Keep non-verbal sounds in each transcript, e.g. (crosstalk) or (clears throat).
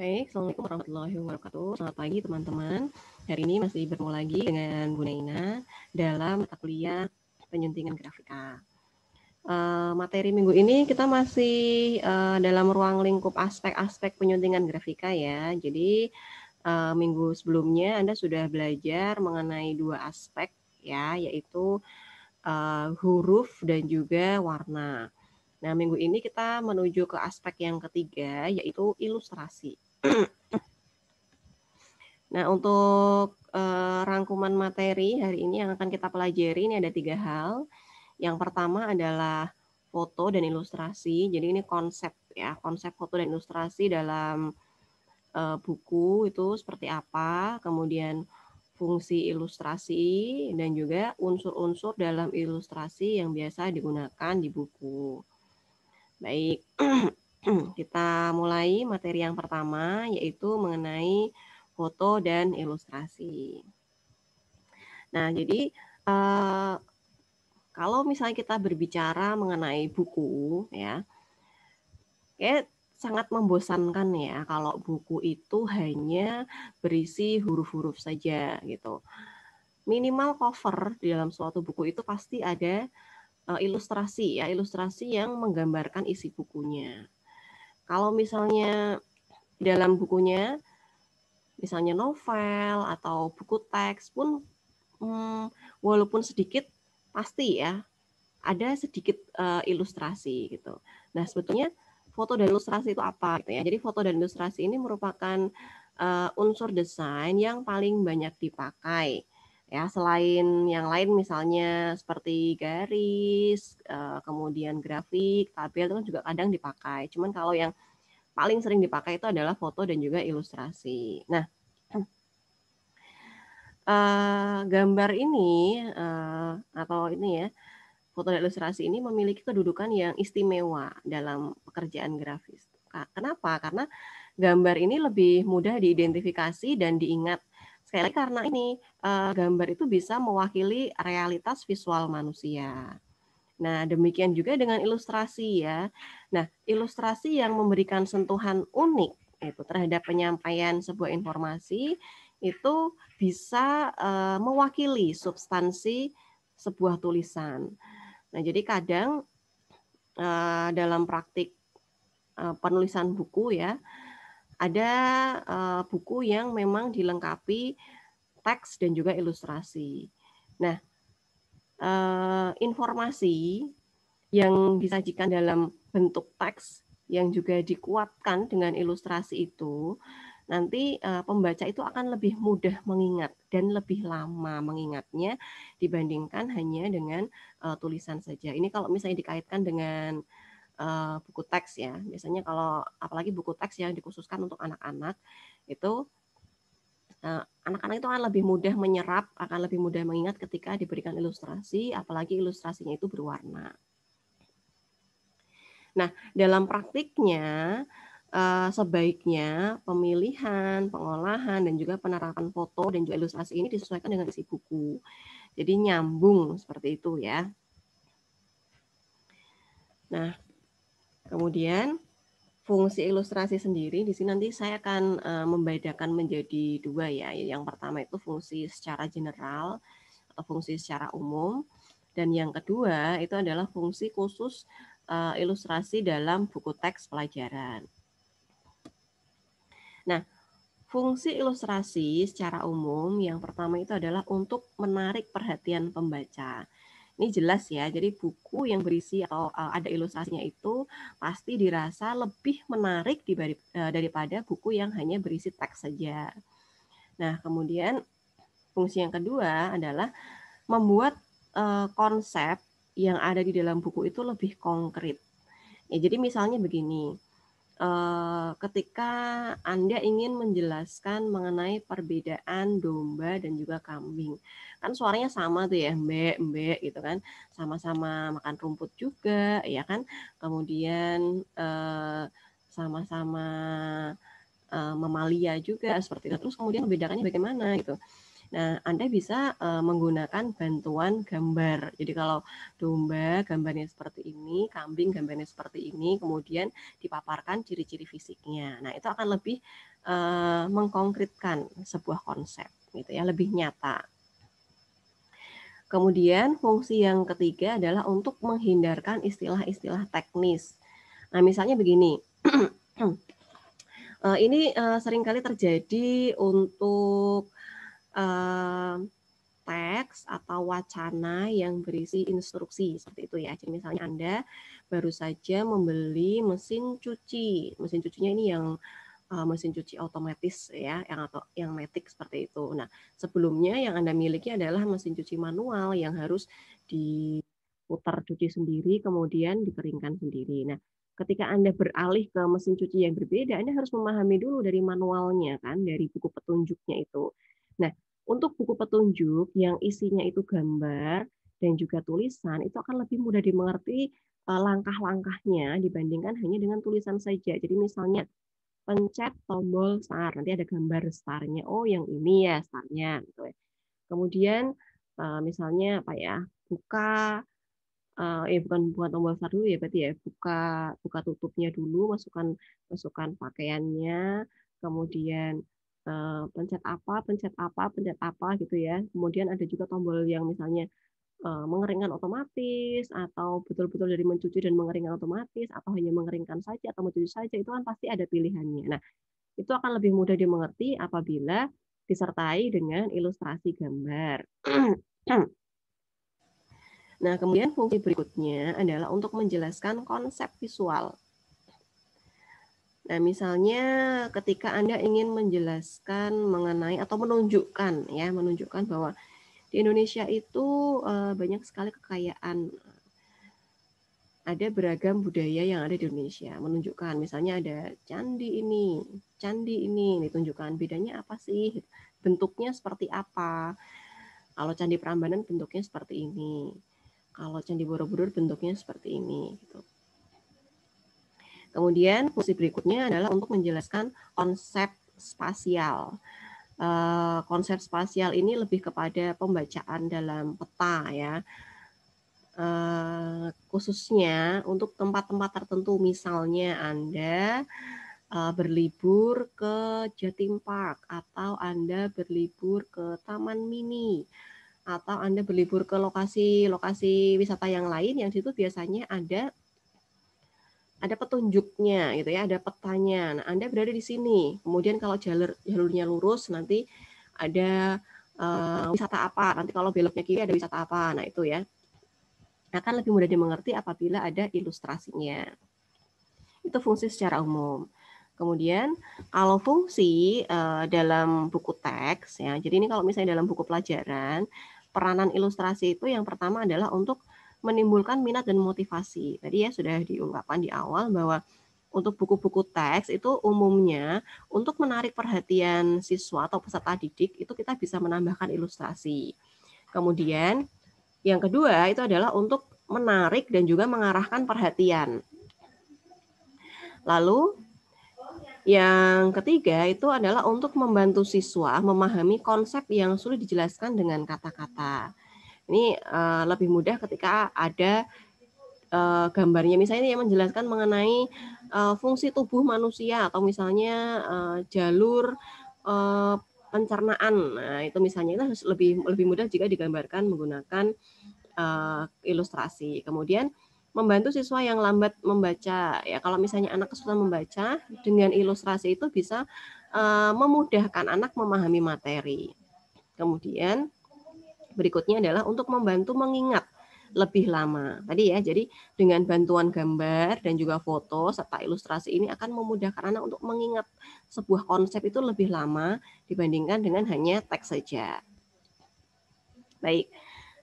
Baik, Assalamualaikum warahmatullahi wabarakatuh. Selamat pagi teman-teman. Hari ini masih bertemu lagi dengan Bu Naina dalam mata kuliah penyuntingan grafika. Uh, materi minggu ini kita masih uh, dalam ruang lingkup aspek-aspek penyuntingan grafika ya. Jadi uh, minggu sebelumnya Anda sudah belajar mengenai dua aspek ya, yaitu uh, huruf dan juga warna. Nah, minggu ini kita menuju ke aspek yang ketiga yaitu ilustrasi Nah, untuk eh, rangkuman materi hari ini yang akan kita pelajari ini ada tiga hal. Yang pertama adalah foto dan ilustrasi. Jadi ini konsep ya, konsep foto dan ilustrasi dalam eh, buku itu seperti apa, kemudian fungsi ilustrasi dan juga unsur-unsur dalam ilustrasi yang biasa digunakan di buku. Baik. (clears throat) Hmm. Kita mulai materi yang pertama yaitu mengenai foto dan ilustrasi. Nah, jadi eh, kalau misalnya kita berbicara mengenai buku ya, sangat membosankan ya kalau buku itu hanya berisi huruf-huruf saja gitu. Minimal cover di dalam suatu buku itu pasti ada eh, ilustrasi ya, ilustrasi yang menggambarkan isi bukunya. Kalau misalnya dalam bukunya, misalnya novel atau buku teks pun, hmm, walaupun sedikit pasti ya ada sedikit uh, ilustrasi gitu. Nah sebetulnya foto dan ilustrasi itu apa gitu ya? Jadi foto dan ilustrasi ini merupakan uh, unsur desain yang paling banyak dipakai ya selain yang lain misalnya seperti garis eh, kemudian grafik tabel itu kan juga kadang dipakai cuman kalau yang paling sering dipakai itu adalah foto dan juga ilustrasi nah (clears throat) eh, gambar ini eh, atau ini ya foto dan ilustrasi ini memiliki kedudukan yang istimewa dalam pekerjaan grafis kenapa karena gambar ini lebih mudah diidentifikasi dan diingat sekali lagi karena ini uh, gambar itu bisa mewakili realitas visual manusia. Nah, demikian juga dengan ilustrasi ya. Nah, ilustrasi yang memberikan sentuhan unik itu terhadap penyampaian sebuah informasi itu bisa uh, mewakili substansi sebuah tulisan. Nah, jadi kadang uh, dalam praktik uh, penulisan buku ya, ada uh, buku yang memang dilengkapi teks dan juga ilustrasi. Nah, uh, informasi yang disajikan dalam bentuk teks yang juga dikuatkan dengan ilustrasi itu nanti uh, pembaca itu akan lebih mudah mengingat dan lebih lama mengingatnya dibandingkan hanya dengan uh, tulisan saja. Ini kalau misalnya dikaitkan dengan uh, buku teks ya. Biasanya kalau apalagi buku teks yang dikhususkan untuk anak-anak itu eh, anak-anak itu akan lebih mudah menyerap, akan lebih mudah mengingat ketika diberikan ilustrasi, apalagi ilustrasinya itu berwarna. Nah, dalam praktiknya eh, sebaiknya pemilihan, pengolahan, dan juga penerapan foto dan juga ilustrasi ini disesuaikan dengan isi buku. Jadi nyambung seperti itu ya. Nah, Kemudian fungsi ilustrasi sendiri di sini nanti saya akan eh, membedakan menjadi dua ya. Yang pertama itu fungsi secara general atau fungsi secara umum dan yang kedua itu adalah fungsi khusus eh, ilustrasi dalam buku teks pelajaran. Nah, fungsi ilustrasi secara umum yang pertama itu adalah untuk menarik perhatian pembaca. Ini jelas ya. Jadi buku yang berisi atau oh, eh, ada ilustrasinya itu pasti dirasa lebih menarik eh, daripada buku yang hanya berisi teks saja. Nah, kemudian fungsi yang kedua adalah membuat eh, konsep yang ada di dalam buku itu lebih konkret. Ya, jadi misalnya begini, Eh, ketika Anda ingin menjelaskan mengenai perbedaan domba dan juga kambing. Kan suaranya sama tuh ya, mbek, mbek gitu kan. Sama-sama makan rumput juga, ya kan. Kemudian eh, sama-sama eh, mamalia juga seperti itu. Terus kemudian membedakannya bagaimana gitu. Nah, Anda bisa uh, menggunakan bantuan gambar. Jadi kalau domba gambarnya seperti ini, kambing gambarnya seperti ini, kemudian dipaparkan ciri-ciri fisiknya. Nah, itu akan lebih uh, mengkonkretkan sebuah konsep gitu ya, lebih nyata. Kemudian fungsi yang ketiga adalah untuk menghindarkan istilah-istilah teknis. Nah, misalnya begini. (clears throat) ini uh, seringkali terjadi untuk Eh, teks atau wacana yang berisi instruksi seperti itu ya. Jadi misalnya Anda baru saja membeli mesin cuci. Mesin cucinya ini yang uh, mesin cuci otomatis ya yang atau yang metik seperti itu. Nah, sebelumnya yang Anda miliki adalah mesin cuci manual yang harus diputar cuci sendiri kemudian dikeringkan sendiri. Nah, ketika Anda beralih ke mesin cuci yang berbeda, Anda harus memahami dulu dari manualnya kan, dari buku petunjuknya itu. Nah, untuk buku petunjuk yang isinya itu gambar dan juga tulisan, itu akan lebih mudah dimengerti eh, langkah-langkahnya dibandingkan hanya dengan tulisan saja. Jadi misalnya pencet tombol star, nanti ada gambar starnya. Oh, yang ini ya starnya. Gitu ya. Kemudian eh, misalnya apa ya, buka uh, eh bukan bukan tombol start dulu ya berarti ya buka buka tutupnya dulu masukkan masukkan pakaiannya kemudian Eh, pencet apa, pencet apa, pencet apa gitu ya. Kemudian ada juga tombol yang misalnya eh, mengeringkan otomatis atau betul-betul dari mencuci dan mengeringkan otomatis atau hanya mengeringkan saja atau mencuci saja itu kan pasti ada pilihannya. Nah, itu akan lebih mudah dimengerti apabila disertai dengan ilustrasi gambar. (clears throat) Nah, kemudian fungsi berikutnya adalah untuk menjelaskan konsep visual. Nah, misalnya ketika Anda ingin menjelaskan mengenai atau menunjukkan ya, menunjukkan bahwa di Indonesia itu eh, banyak sekali kekayaan. Ada beragam budaya yang ada di Indonesia. Menunjukkan misalnya ada candi ini, candi ini ditunjukkan bedanya apa sih? Bentuknya seperti apa? Kalau candi Prambanan bentuknya seperti ini. Kalau candi Borobudur bentuknya seperti ini gitu. Kemudian fungsi berikutnya adalah untuk menjelaskan konsep spasial. Eh, konsep spasial ini lebih kepada pembacaan dalam peta ya. Eh, khususnya untuk tempat-tempat tertentu misalnya Anda eh, berlibur ke Jatim Park atau Anda berlibur ke Taman Mini atau Anda berlibur ke lokasi-lokasi wisata yang lain yang situ biasanya ada ada petunjuknya gitu ya, ada petanya. Nah, Anda berada di sini. Kemudian kalau jalur jalurnya lurus nanti ada uh, wisata apa, nanti kalau beloknya kiri ada wisata apa. Nah, itu ya. Akan lebih mudah dimengerti apabila ada ilustrasinya. Itu fungsi secara umum. Kemudian kalau fungsi uh, dalam buku teks ya. Jadi ini kalau misalnya dalam buku pelajaran, peranan ilustrasi itu yang pertama adalah untuk menimbulkan minat dan motivasi. Tadi ya sudah diungkapkan di awal bahwa untuk buku-buku teks itu umumnya untuk menarik perhatian siswa atau peserta didik itu kita bisa menambahkan ilustrasi. Kemudian yang kedua itu adalah untuk menarik dan juga mengarahkan perhatian. Lalu yang ketiga itu adalah untuk membantu siswa memahami konsep yang sulit dijelaskan dengan kata-kata. Ini uh, lebih mudah ketika ada uh, gambarnya. Misalnya yang menjelaskan mengenai uh, fungsi tubuh manusia atau misalnya uh, jalur uh, pencernaan. Nah, itu misalnya itu harus lebih lebih mudah jika digambarkan menggunakan uh, ilustrasi. Kemudian membantu siswa yang lambat membaca. Ya, kalau misalnya anak kesulitan membaca dengan ilustrasi itu bisa uh, memudahkan anak memahami materi. Kemudian berikutnya adalah untuk membantu mengingat lebih lama. Tadi ya, jadi dengan bantuan gambar dan juga foto serta ilustrasi ini akan memudahkan anak untuk mengingat sebuah konsep itu lebih lama dibandingkan dengan hanya teks saja. Baik.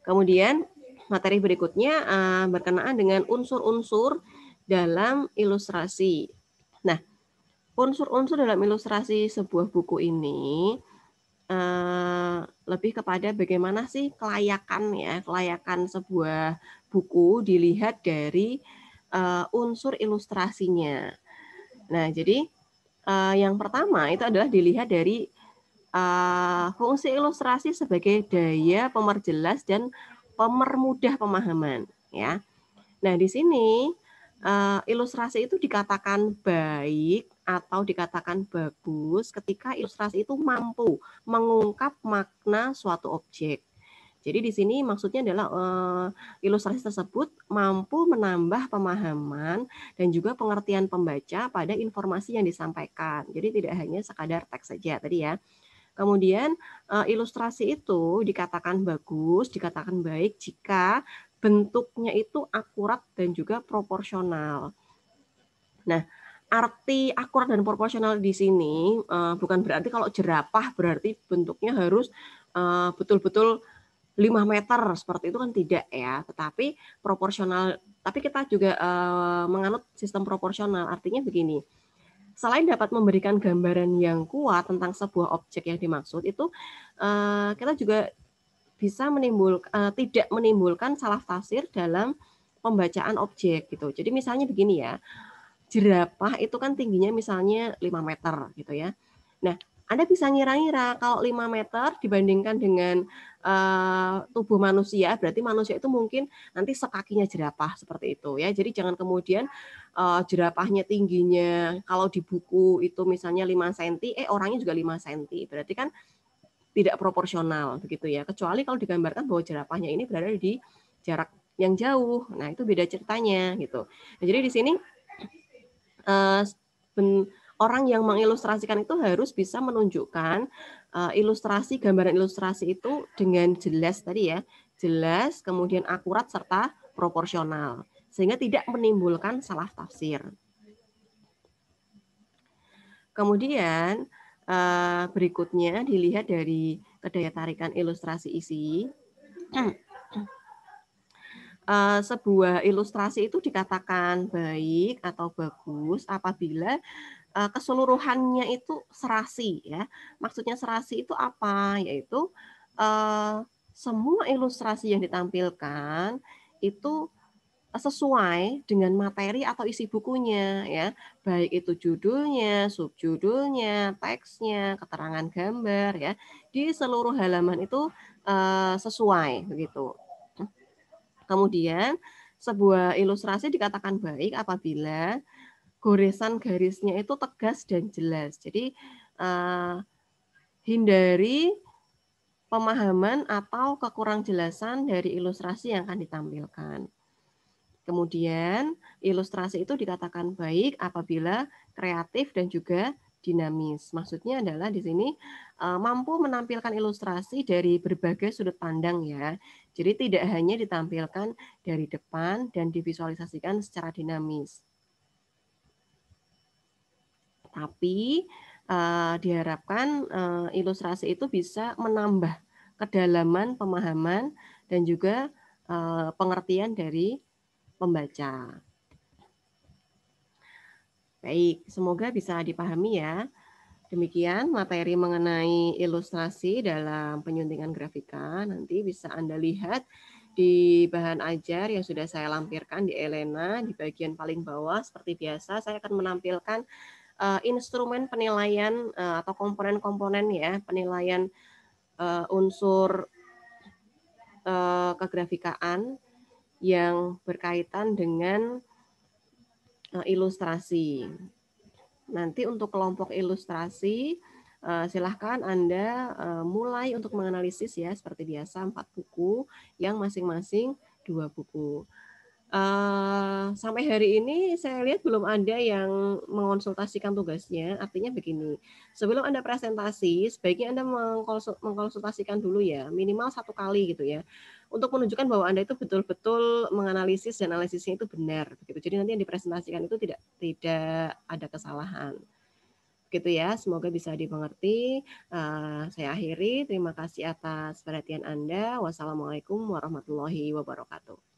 Kemudian materi berikutnya eh, berkenaan dengan unsur-unsur dalam ilustrasi. Nah, unsur-unsur dalam ilustrasi sebuah buku ini Eh, lebih kepada bagaimana sih kelayakan ya kelayakan sebuah buku dilihat dari eh, unsur ilustrasinya. Nah jadi eh, yang pertama itu adalah dilihat dari fungsi ilustrasi sebagai daya pemerjelas dan pemermudah pemahaman ya. Nah di sini ilustrasi itu dikatakan baik atau dikatakan bagus ketika ilustrasi itu mampu mengungkap makna suatu objek. Jadi di sini maksudnya adalah uh, ilustrasi tersebut mampu menambah pemahaman dan juga pengertian pembaca pada informasi yang disampaikan. Jadi tidak hanya sekadar teks saja tadi ya. Kemudian uh, ilustrasi itu dikatakan bagus, dikatakan baik jika bentuknya itu akurat dan juga proporsional. Nah, arti akurat dan proporsional di sini uh, bukan berarti kalau jerapah berarti bentuknya harus eh, betul-betul uh, 5 meter seperti itu kan tidak ya, tetapi proporsional. Tapi kita juga uh, menganut sistem proporsional. Artinya begini. Selain dapat memberikan gambaran yang kuat tentang sebuah objek yang dimaksud itu uh, kita juga bisa menimbul, uh, tidak menimbulkan salah tafsir dalam pembacaan objek gitu. Jadi misalnya begini ya, jerapah itu kan tingginya misalnya 5 meter gitu ya. Nah, Anda bisa ngira-ngira kalau 5 meter dibandingkan dengan uh, tubuh manusia, berarti manusia itu mungkin nanti sekakinya jerapah seperti itu ya. Jadi jangan kemudian uh, jerapahnya tingginya kalau di buku itu misalnya 5 cm, eh orangnya juga 5 cm. Berarti kan tidak proporsional begitu ya. Kecuali kalau digambarkan bahwa jerapahnya ini berada di jarak yang jauh. Nah, itu beda ceritanya gitu. Nah, jadi di sini uh, orang yang mengilustrasikan itu harus bisa menunjukkan uh, ilustrasi gambaran ilustrasi itu dengan jelas tadi ya, jelas, kemudian akurat serta proporsional sehingga tidak menimbulkan salah tafsir. Kemudian eh, berikutnya dilihat dari kedaya tarikan ilustrasi isi. Hmm uh, sebuah ilustrasi itu dikatakan baik atau bagus apabila uh, keseluruhannya itu serasi ya. Maksudnya serasi itu apa? Yaitu uh, semua ilustrasi yang ditampilkan itu sesuai dengan materi atau isi bukunya ya baik itu judulnya subjudulnya teksnya keterangan gambar ya di seluruh halaman itu uh, sesuai begitu Kemudian sebuah ilustrasi dikatakan baik apabila goresan garisnya itu tegas dan jelas. Jadi uh, hindari pemahaman atau kekurang jelasan dari ilustrasi yang akan ditampilkan. Kemudian ilustrasi itu dikatakan baik apabila kreatif dan juga dinamis. Maksudnya adalah di sini eh, mampu menampilkan ilustrasi dari berbagai sudut pandang ya. Jadi tidak hanya ditampilkan dari depan dan divisualisasikan secara dinamis. Tapi eh, diharapkan eh, ilustrasi itu bisa menambah kedalaman pemahaman dan juga pengertian dari pembaca. Baik, semoga bisa dipahami ya. Demikian materi mengenai ilustrasi dalam penyuntingan grafika. Nanti bisa Anda lihat di bahan ajar yang sudah saya lampirkan di Elena di bagian paling bawah seperti biasa saya akan menampilkan uh, instrumen penilaian uh, atau komponen-komponen ya penilaian uh, unsur uh, kegrafikaan yang berkaitan dengan Eh, ilustrasi. Nanti untuk kelompok ilustrasi eh, silahkan Anda eh, mulai untuk menganalisis ya seperti biasa empat buku yang masing-masing dua buku. Eh, sampai hari ini saya lihat belum ada yang mengonsultasikan tugasnya. Artinya begini, sebelum Anda presentasi, sebaiknya anda mengkonsultasikan dulu ya, minimal satu kali gitu ya, untuk menunjukkan bahwa Anda itu betul-betul menganalisis dan analisisnya itu benar. Begitu. Jadi nanti yang dipresentasikan itu tidak tidak ada kesalahan. Gitu ya, semoga bisa dimengerti. Uh, saya akhiri, terima kasih atas perhatian Anda. Wassalamualaikum warahmatullahi wabarakatuh.